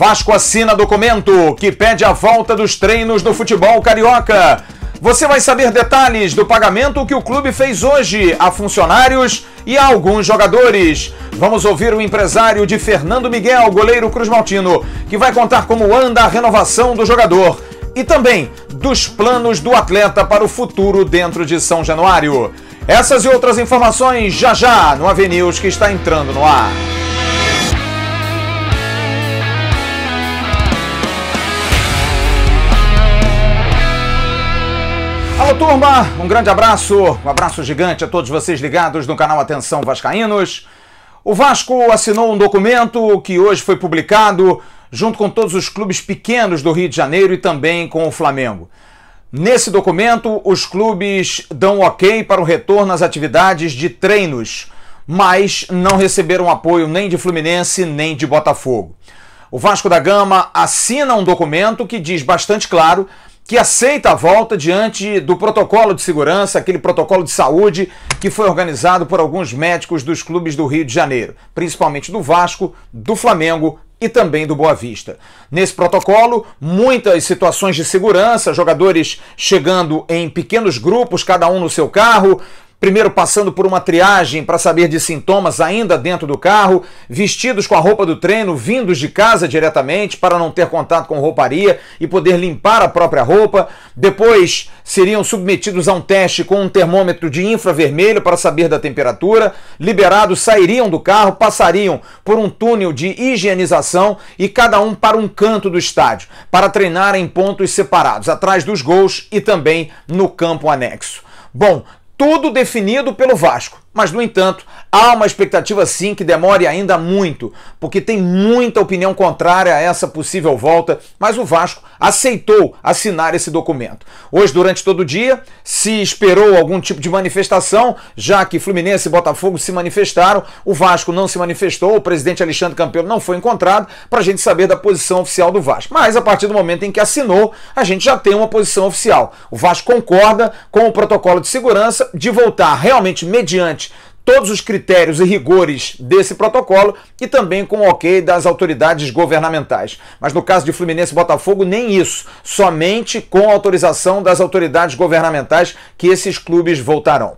Vasco assina documento que pede a volta dos treinos do futebol carioca. Você vai saber detalhes do pagamento que o clube fez hoje a funcionários e a alguns jogadores. Vamos ouvir o empresário de Fernando Miguel, goleiro Cruz Maltino, que vai contar como anda a renovação do jogador e também dos planos do atleta para o futuro dentro de São Januário. Essas e outras informações já já no Avenews que está entrando no ar. Alô, turma! Um grande abraço, um abraço gigante a todos vocês ligados no canal Atenção Vascaínos. O Vasco assinou um documento que hoje foi publicado junto com todos os clubes pequenos do Rio de Janeiro e também com o Flamengo. Nesse documento, os clubes dão ok para o retorno às atividades de treinos, mas não receberam apoio nem de Fluminense nem de Botafogo. O Vasco da Gama assina um documento que diz bastante claro que aceita a volta diante do protocolo de segurança, aquele protocolo de saúde que foi organizado por alguns médicos dos clubes do Rio de Janeiro, principalmente do Vasco, do Flamengo e também do Boa Vista. Nesse protocolo, muitas situações de segurança, jogadores chegando em pequenos grupos, cada um no seu carro, primeiro passando por uma triagem para saber de sintomas ainda dentro do carro, vestidos com a roupa do treino, vindos de casa diretamente para não ter contato com rouparia e poder limpar a própria roupa. Depois seriam submetidos a um teste com um termômetro de infravermelho para saber da temperatura. Liberados, sairiam do carro, passariam por um túnel de higienização e cada um para um canto do estádio, para treinar em pontos separados, atrás dos gols e também no campo anexo. Bom, tudo definido pelo Vasco. Mas, no entanto, há uma expectativa sim que demore ainda muito, porque tem muita opinião contrária a essa possível volta, mas o Vasco aceitou assinar esse documento. Hoje, durante todo o dia, se esperou algum tipo de manifestação, já que Fluminense e Botafogo se manifestaram, o Vasco não se manifestou, o presidente Alexandre Campeão não foi encontrado, para a gente saber da posição oficial do Vasco. Mas, a partir do momento em que assinou, a gente já tem uma posição oficial. O Vasco concorda com o protocolo de segurança de voltar realmente mediante todos os critérios e rigores desse protocolo e também com o ok das autoridades governamentais. Mas no caso de Fluminense e Botafogo, nem isso, somente com autorização das autoridades governamentais que esses clubes voltarão.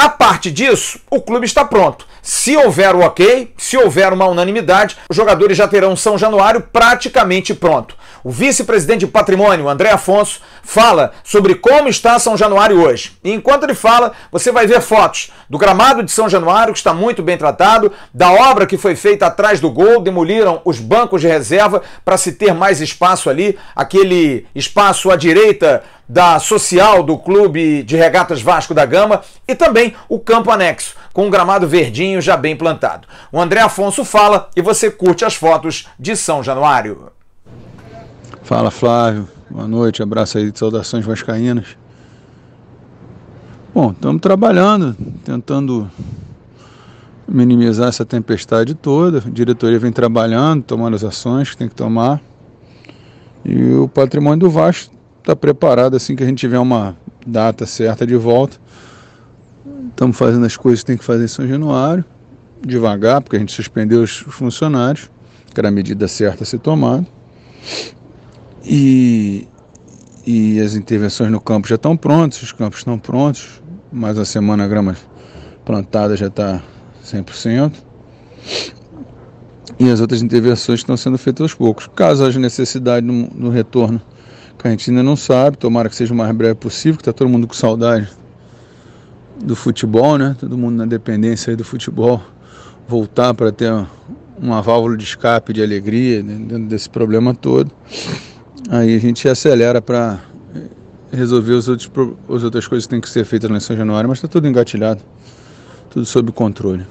A parte disso, o clube está pronto. Se houver o ok, se houver uma unanimidade, os jogadores já terão São Januário praticamente pronto. O vice-presidente de patrimônio, André Afonso, fala sobre como está São Januário hoje. E enquanto ele fala, você vai ver fotos do gramado de São Januário, que está muito bem tratado, da obra que foi feita atrás do gol, demoliram os bancos de reserva para se ter mais espaço ali, aquele espaço à direita da social do Clube de Regatas Vasco da Gama, e também o campo anexo, com um gramado verdinho já bem plantado. O André Afonso fala e você curte as fotos de São Januário. Fala Flávio, boa noite, abraço aí, saudações vascaínas. Bom, estamos trabalhando, tentando minimizar essa tempestade toda. A diretoria vem trabalhando, tomando as ações que tem que tomar. E o patrimônio do Vasco está preparado assim que a gente tiver uma data certa de volta. Estamos fazendo as coisas que tem que fazer em São Januário, devagar, porque a gente suspendeu os funcionários, que era a medida certa a ser tomada. E, e as intervenções no campo já estão prontas, os campos estão prontos, mais uma semana a grama plantada já está 100%. E as outras intervenções estão sendo feitas aos poucos. Caso haja necessidade no, no retorno, que a gente ainda não sabe, tomara que seja o mais breve possível, que está todo mundo com saudade do futebol, né? Todo mundo na dependência do futebol, voltar para ter uma válvula de escape de alegria né? dentro desse problema todo. Aí a gente acelera para resolver os outros, as outras coisas que tem que ser feitas na São Januário, mas está tudo engatilhado, tudo sob controle.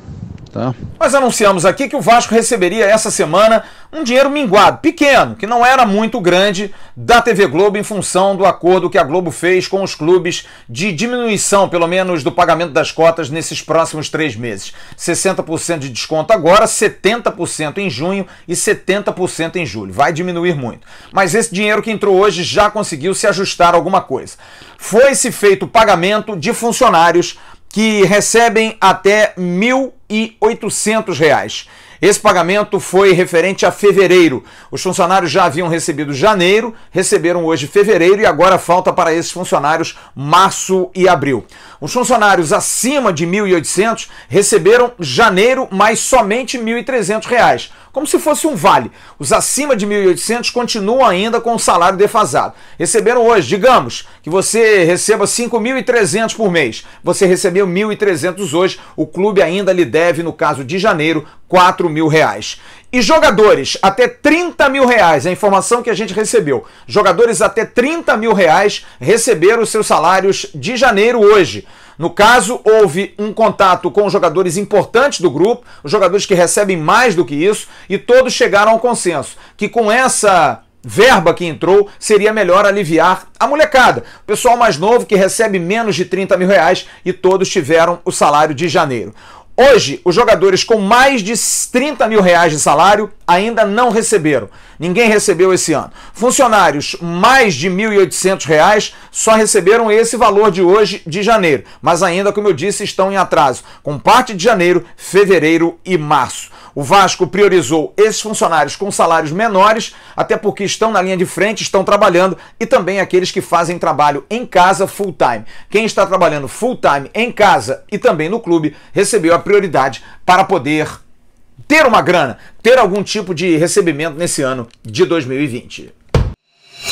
Tá? Mas anunciamos aqui que o Vasco receberia essa semana um dinheiro minguado, pequeno, que não era muito grande, da TV Globo em função do acordo que a Globo fez com os clubes de diminuição, pelo menos, do pagamento das cotas nesses próximos três meses. 60% de desconto agora, 70% em junho e 70% em julho. Vai diminuir muito. Mas esse dinheiro que entrou hoje já conseguiu se ajustar a alguma coisa. Foi-se feito o pagamento de funcionários que recebem até mil e R$ reais. Esse pagamento foi referente a fevereiro. Os funcionários já haviam recebido janeiro, receberam hoje fevereiro e agora falta para esses funcionários março e abril. Os funcionários acima de 1.800 receberam janeiro mais somente R$ 1.300 como se fosse um vale. Os acima de 1.800 continuam ainda com o salário defasado. Receberam hoje, digamos, que você receba 5.300 por mês. Você recebeu 1.300 hoje, o clube ainda lhe deve, no caso de janeiro, 4 mil reais. E jogadores até 30 mil reais, é a informação que a gente recebeu. Jogadores até 30 mil reais receberam seus salários de janeiro hoje. No caso, houve um contato com jogadores importantes do grupo, os jogadores que recebem mais do que isso, e todos chegaram ao consenso que com essa verba que entrou, seria melhor aliviar a molecada. O pessoal mais novo que recebe menos de 30 mil reais e todos tiveram o salário de janeiro. Hoje, os jogadores com mais de 30 mil reais de salário ainda não receberam. Ninguém recebeu esse ano. Funcionários mais de 1.800 reais só receberam esse valor de hoje de janeiro, mas ainda, como eu disse, estão em atraso, com parte de janeiro, fevereiro e março. O Vasco priorizou esses funcionários com salários menores, até porque estão na linha de frente, estão trabalhando, e também aqueles que fazem trabalho em casa full time. Quem está trabalhando full time em casa e também no clube recebeu a prioridade para poder ter uma grana, ter algum tipo de recebimento nesse ano de 2020.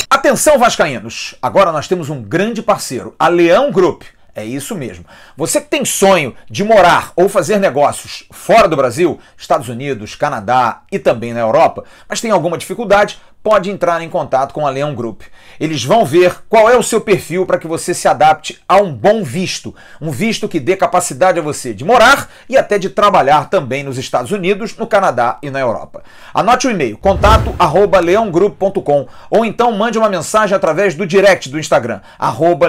Atenção, Vascaínos! Agora nós temos um grande parceiro, a Leão Group é isso mesmo. Você tem sonho de morar ou fazer negócios fora do Brasil, Estados Unidos, Canadá e também na Europa, mas tem alguma dificuldade? pode entrar em contato com a Leão Group. Eles vão ver qual é o seu perfil para que você se adapte a um bom visto, um visto que dê capacidade a você de morar e até de trabalhar também nos Estados Unidos, no Canadá e na Europa. Anote o e-mail contato@leongroup.com ou então mande uma mensagem através do direct do Instagram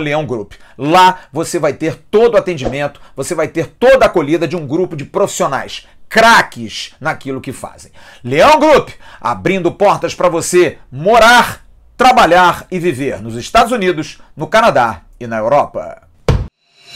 @leongroup. Lá você vai ter todo o atendimento, você vai ter toda a acolhida de um grupo de profissionais craques naquilo que fazem. Leão Group, abrindo portas para você morar, trabalhar e viver nos Estados Unidos, no Canadá e na Europa.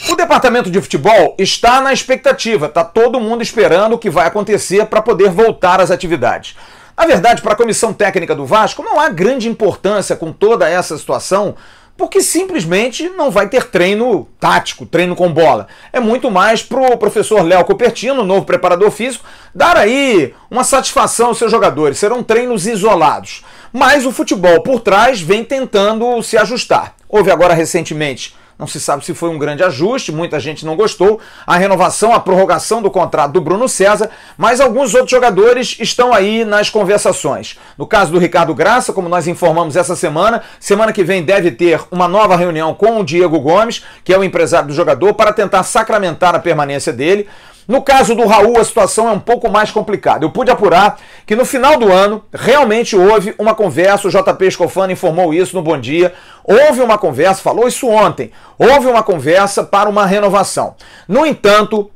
O departamento de futebol está na expectativa, está todo mundo esperando o que vai acontecer para poder voltar às atividades. Na verdade, para a comissão técnica do Vasco, não há grande importância com toda essa situação porque simplesmente não vai ter treino tático, treino com bola. É muito mais pro professor Léo Copertino, novo preparador físico, dar aí uma satisfação aos seus jogadores. Serão treinos isolados. Mas o futebol por trás vem tentando se ajustar. Houve agora recentemente não se sabe se foi um grande ajuste, muita gente não gostou. A renovação, a prorrogação do contrato do Bruno César, mas alguns outros jogadores estão aí nas conversações. No caso do Ricardo Graça, como nós informamos essa semana, semana que vem deve ter uma nova reunião com o Diego Gomes, que é o empresário do jogador, para tentar sacramentar a permanência dele. No caso do Raul, a situação é um pouco mais complicada. Eu pude apurar que no final do ano realmente houve uma conversa, o JP Escofano informou isso no Bom Dia. Houve uma conversa, falou isso ontem, houve uma conversa para uma renovação. No entanto,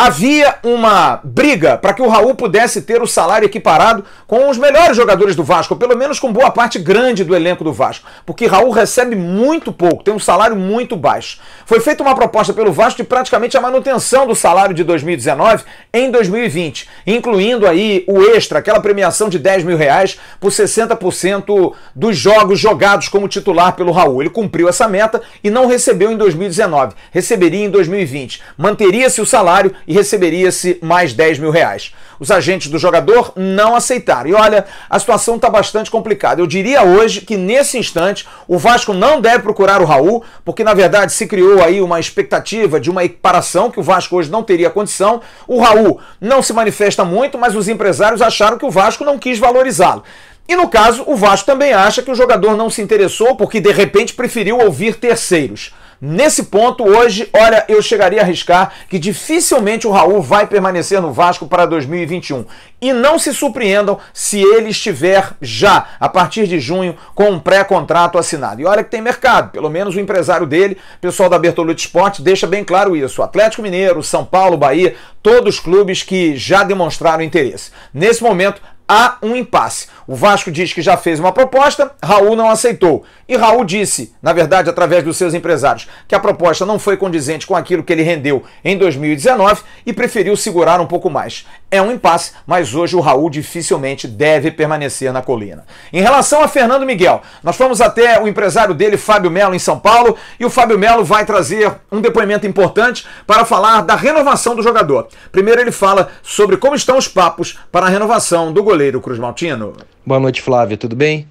havia uma briga para que o Raul pudesse ter o salário equiparado com os melhores jogadores do Vasco, ou pelo menos com boa parte grande do elenco do Vasco, porque Raul recebe muito pouco, tem um salário muito baixo. Foi feita uma proposta pelo Vasco de praticamente a manutenção do salário de 2019 em 2020, incluindo aí o extra, aquela premiação de 10 mil reais por 60% dos jogos jogados como titular pelo Raul. Ele cumpriu essa meta e não recebeu em 2019, receberia em 2020. Manteria-se o salário e receberia-se mais 10 mil reais. Os agentes do jogador não aceitaram. E olha, a situação está bastante complicada. Eu diria hoje que nesse instante o Vasco não deve procurar o Raul, porque na verdade se criou aí uma expectativa de uma equiparação que o Vasco hoje não teria condição. O Raul não se manifesta muito, mas os empresários acharam que o Vasco não quis valorizá-lo. E no caso, o Vasco também acha que o jogador não se interessou porque de repente preferiu ouvir terceiros. Nesse ponto, hoje, olha, eu chegaria a arriscar que dificilmente o Raul vai permanecer no Vasco para 2021. E não se surpreendam se ele estiver já, a partir de junho, com um pré-contrato assinado. E olha que tem mercado, pelo menos o empresário dele, pessoal da Bertolucci Sport, deixa bem claro isso. Atlético Mineiro, São Paulo, Bahia, todos os clubes que já demonstraram interesse. Nesse momento, há um impasse. O Vasco diz que já fez uma proposta, Raul não aceitou. E Raul disse, na verdade, através dos seus empresários, que a proposta não foi condizente com aquilo que ele rendeu em 2019 e preferiu segurar um pouco mais é um impasse, mas hoje o Raul dificilmente deve permanecer na colina. Em relação a Fernando Miguel, nós fomos até o empresário dele, Fábio Melo, em São Paulo, e o Fábio Melo vai trazer um depoimento importante para falar da renovação do jogador. Primeiro ele fala sobre como estão os papos para a renovação do goleiro Cruz Maltino. Boa noite, Flávio, tudo bem?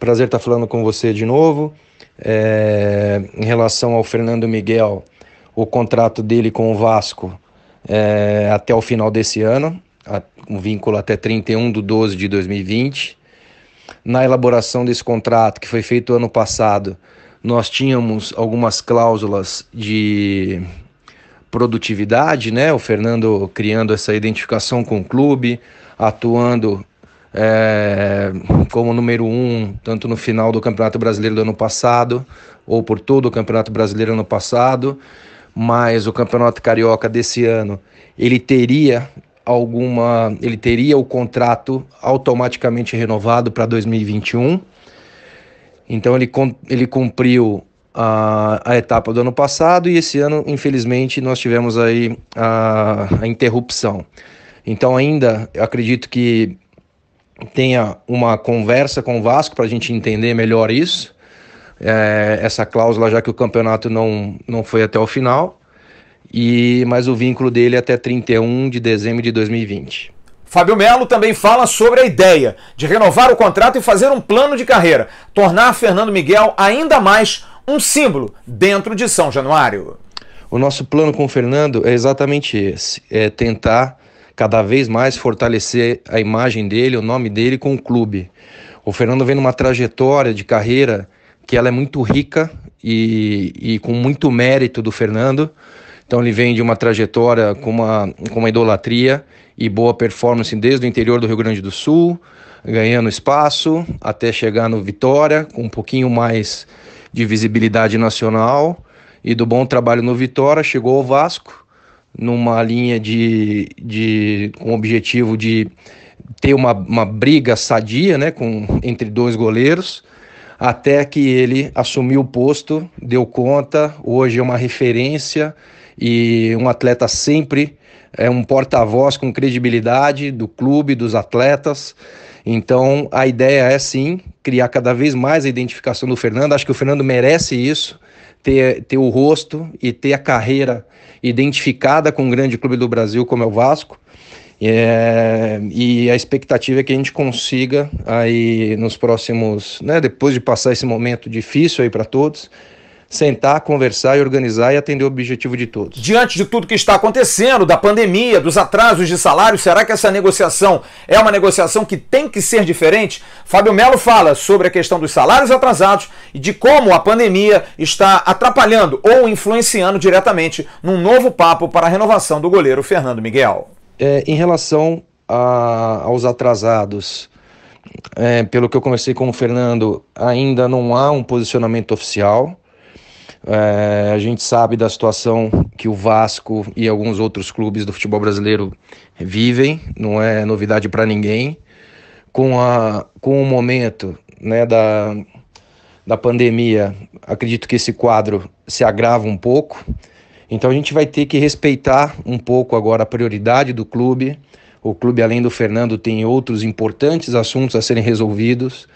Prazer estar falando com você de novo. É... Em relação ao Fernando Miguel, o contrato dele com o Vasco é, até o final desse ano, um vínculo até 31 de 12 de 2020. Na elaboração desse contrato, que foi feito ano passado, nós tínhamos algumas cláusulas de produtividade, né? O Fernando criando essa identificação com o clube, atuando é, como número um, tanto no final do Campeonato Brasileiro do ano passado, ou por todo o Campeonato Brasileiro ano passado, mas o Campeonato Carioca desse ano, ele teria alguma, ele teria o contrato automaticamente renovado para 2021. Então ele ele cumpriu a, a, etapa do ano passado e esse ano, infelizmente, nós tivemos aí a, a interrupção. Então ainda acredito que tenha uma conversa com o Vasco para a gente entender melhor isso é, essa cláusula, já que o campeonato não, não foi até o final, e mas o vínculo dele é até 31 de dezembro de 2020. Fábio Melo também fala sobre a ideia de renovar o contrato e fazer um plano de carreira, tornar Fernando Miguel ainda mais um símbolo dentro de São Januário. O nosso plano com o Fernando é exatamente esse: é tentar cada vez mais fortalecer a imagem dele, o nome dele com o clube. O Fernando vem numa trajetória de carreira que ela é muito rica e, e com muito mérito do Fernando. Então ele vem de uma trajetória com uma, com uma idolatria e boa performance desde o interior do Rio Grande do Sul, ganhando espaço até chegar no Vitória, com um pouquinho mais de visibilidade nacional e do bom trabalho no Vitória, chegou ao Vasco numa linha de, de com o objetivo de ter uma, uma briga sadia né, com, entre dois goleiros até que ele assumiu o posto, deu conta, hoje é uma referência e um atleta sempre é um porta-voz com credibilidade do clube, dos atletas. Então, a ideia é sim criar cada vez mais a identificação do Fernando. Acho que o Fernando merece isso, ter, ter o rosto e ter a carreira identificada com um grande clube do Brasil como é o Vasco. É, e a expectativa é que a gente consiga aí nos próximos, né, depois de passar esse momento difícil aí para todos, sentar, conversar e organizar e atender o objetivo de todos. Diante de tudo que está acontecendo, da pandemia, dos atrasos de salário, será que essa negociação é uma negociação que tem que ser diferente? Fábio Melo fala sobre a questão dos salários atrasados e de como a pandemia está atrapalhando ou influenciando diretamente num novo papo para a renovação do goleiro Fernando Miguel. É, em relação a, aos atrasados, é, pelo que eu conversei com o Fernando, ainda não há um posicionamento oficial. É, a gente sabe da situação que o Vasco e alguns outros clubes do futebol brasileiro vivem, não é novidade para ninguém. Com, a, com o momento né, da, da pandemia, acredito que esse quadro se agrava um pouco. Então a gente vai ter que respeitar um pouco agora a prioridade do clube. O clube, além do Fernando, tem outros importantes assuntos a serem resolvidos.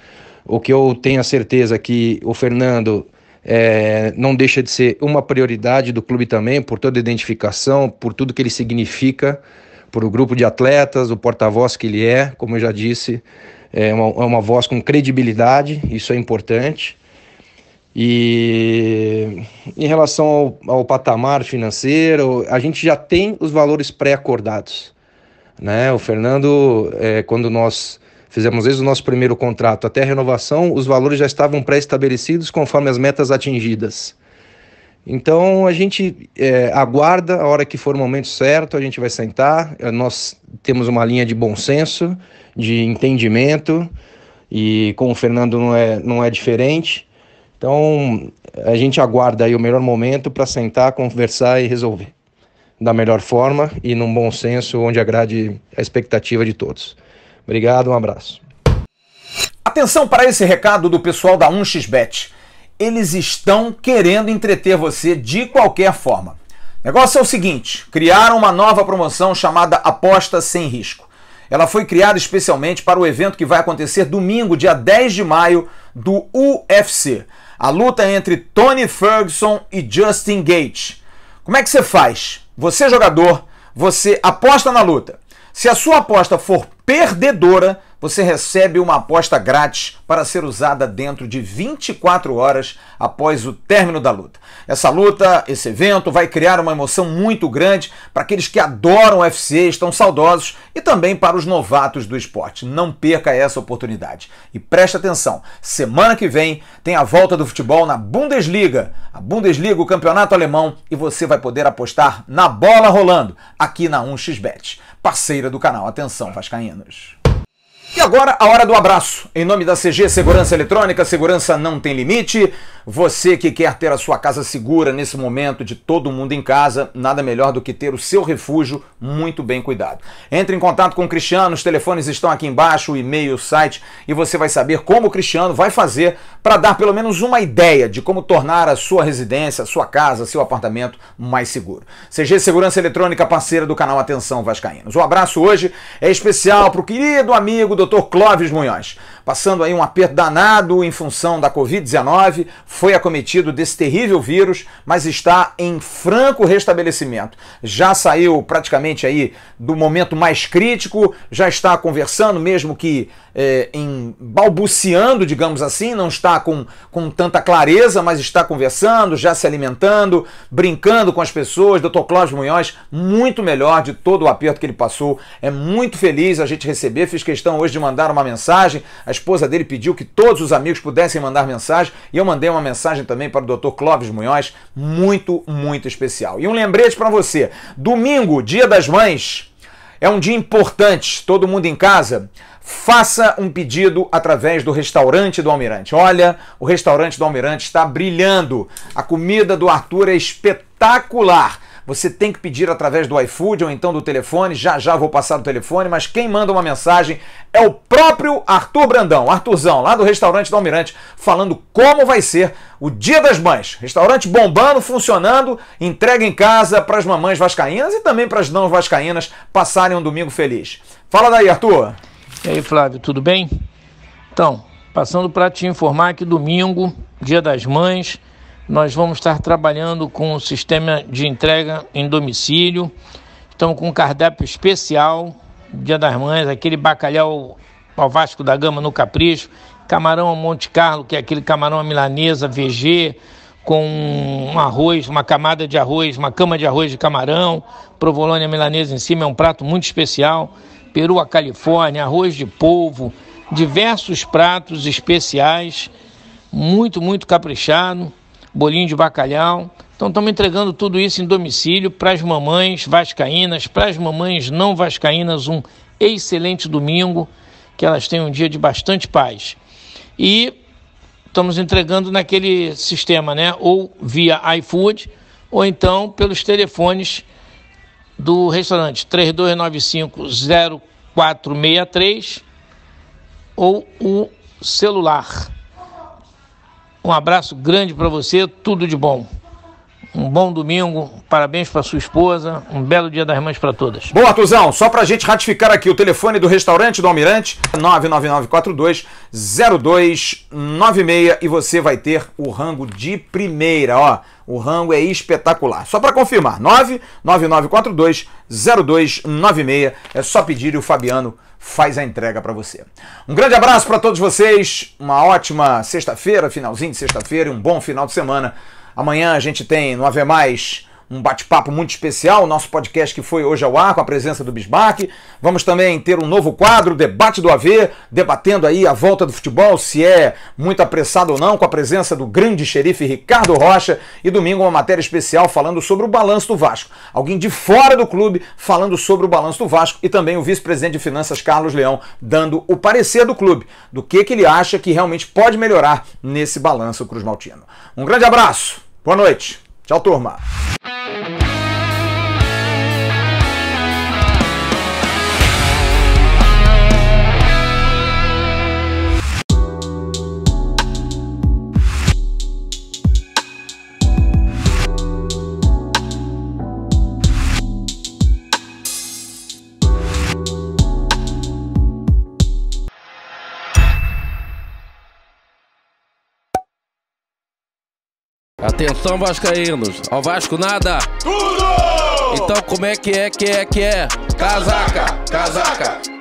O que eu tenho a certeza é que o Fernando é, não deixa de ser uma prioridade do clube também, por toda a identificação, por tudo que ele significa, por o grupo de atletas, o porta-voz que ele é, como eu já disse, é uma, é uma voz com credibilidade, isso é importante. E em relação ao, ao patamar financeiro, a gente já tem os valores pré-acordados. Né? O Fernando, é, quando nós fizemos desde o nosso primeiro contrato até a renovação, os valores já estavam pré-estabelecidos conforme as metas atingidas. Então a gente é, aguarda a hora que for o momento certo, a gente vai sentar. É, nós temos uma linha de bom senso, de entendimento, e com o Fernando não é, não é diferente. Então, a gente aguarda aí o melhor momento para sentar, conversar e resolver da melhor forma e num bom senso, onde agrade a expectativa de todos. Obrigado, um abraço. Atenção para esse recado do pessoal da 1xBet. Eles estão querendo entreter você de qualquer forma. O negócio é o seguinte: criaram uma nova promoção chamada Aposta Sem Risco. Ela foi criada especialmente para o evento que vai acontecer domingo, dia 10 de maio, do UFC a luta é entre Tony Ferguson e Justin Gage. Como é que você faz? Você jogador, você aposta na luta. Se a sua aposta for perdedora, você recebe uma aposta grátis para ser usada dentro de 24 horas após o término da luta. Essa luta, esse evento, vai criar uma emoção muito grande para aqueles que adoram o UFC, estão saudosos e também para os novatos do esporte. Não perca essa oportunidade. E preste atenção: semana que vem tem a volta do futebol na Bundesliga, a Bundesliga, o campeonato alemão, e você vai poder apostar na bola rolando aqui na 1xBet, parceira do canal. Atenção, Vascaínos. E agora a hora do abraço. Em nome da CG Segurança Eletrônica, segurança não tem limite. Você que quer ter a sua casa segura nesse momento de todo mundo em casa, nada melhor do que ter o seu refúgio muito bem cuidado. Entre em contato com o Cristiano, os telefones estão aqui embaixo, o e-mail, o site, e você vai saber como o Cristiano vai fazer para dar pelo menos uma ideia de como tornar a sua residência, a sua casa, seu apartamento mais seguro. CG Segurança Eletrônica, parceira do canal Atenção Vascaínos. O abraço hoje é especial para o querido amigo doutor Clóvis Munhoz passando aí um aperto danado em função da Covid-19, foi acometido desse terrível vírus, mas está em franco restabelecimento. Já saiu praticamente aí do momento mais crítico, já está conversando, mesmo que é, em balbuciando, digamos assim, não está com, com tanta clareza, mas está conversando, já se alimentando, brincando com as pessoas. Dr. Cláudio Munhoz, muito melhor de todo o aperto que ele passou. É muito feliz a gente receber. Fiz questão hoje de mandar uma mensagem às esposa dele pediu que todos os amigos pudessem mandar mensagem e eu mandei uma mensagem também para o Dr. Clóvis Munhoz, muito, muito especial. E um lembrete para você: domingo, dia das mães, é um dia importante, todo mundo em casa. Faça um pedido através do restaurante do Almirante. Olha, o restaurante do Almirante está brilhando. A comida do Arthur é espetacular você tem que pedir através do iFood ou então do telefone. Já já vou passar o telefone, mas quem manda uma mensagem é o próprio Arthur Brandão, Arthurzão, lá do restaurante do Almirante, falando como vai ser o Dia das Mães. Restaurante bombando, funcionando, entrega em casa para as mamães vascaínas e também para as não vascaínas passarem um domingo feliz. Fala daí, Arthur. E aí, Flávio, tudo bem? Então, passando para te informar que domingo, Dia das Mães, nós vamos estar trabalhando com o sistema de entrega em domicílio. Estamos com um cardápio especial, Dia das Mães, aquele bacalhau ao Vasco da Gama no Capricho, camarão ao Monte Carlo, que é aquele camarão à milanesa, VG, com um arroz, uma camada de arroz, uma cama de arroz de camarão, provolone à milanesa em cima, é um prato muito especial. Peru à Califórnia, arroz de polvo, diversos pratos especiais, muito, muito caprichado bolinho de bacalhau. Então estamos entregando tudo isso em domicílio para as mamães vascaínas, para as mamães não vascaínas, um excelente domingo, que elas tenham um dia de bastante paz. E estamos entregando naquele sistema, né? Ou via iFood, ou então pelos telefones do restaurante 0463 ou o celular um abraço grande para você, tudo de bom um bom domingo, parabéns para sua esposa, um belo dia das mães para todas. Bom, Tuzão, só para a gente ratificar aqui o telefone do restaurante do Almirante, 999-42-0296, e você vai ter o rango de primeira, ó. O rango é espetacular. Só para confirmar, 999-42-0296, é só pedir e o Fabiano faz a entrega para você. Um grande abraço para todos vocês, uma ótima sexta-feira, finalzinho de sexta-feira e um bom final de semana. Amanhã a gente tem no Ave Mais um bate-papo muito especial, nosso podcast que foi hoje ao ar com a presença do Bismarck. Vamos também ter um novo quadro, Debate do AV, debatendo aí a volta do futebol, se é muito apressado ou não, com a presença do grande xerife Ricardo Rocha. E domingo uma matéria especial falando sobre o balanço do Vasco. Alguém de fora do clube falando sobre o balanço do Vasco e também o vice-presidente de finanças Carlos Leão dando o parecer do clube, do que, que ele acha que realmente pode melhorar nesse balanço Cruz Maltino. Um grande abraço! Boa noite. Tchau, turma. Atenção, Vascaínos. Ao Vasco nada. Tudo! Então como é que é, que é, que é? Casaca, casaca.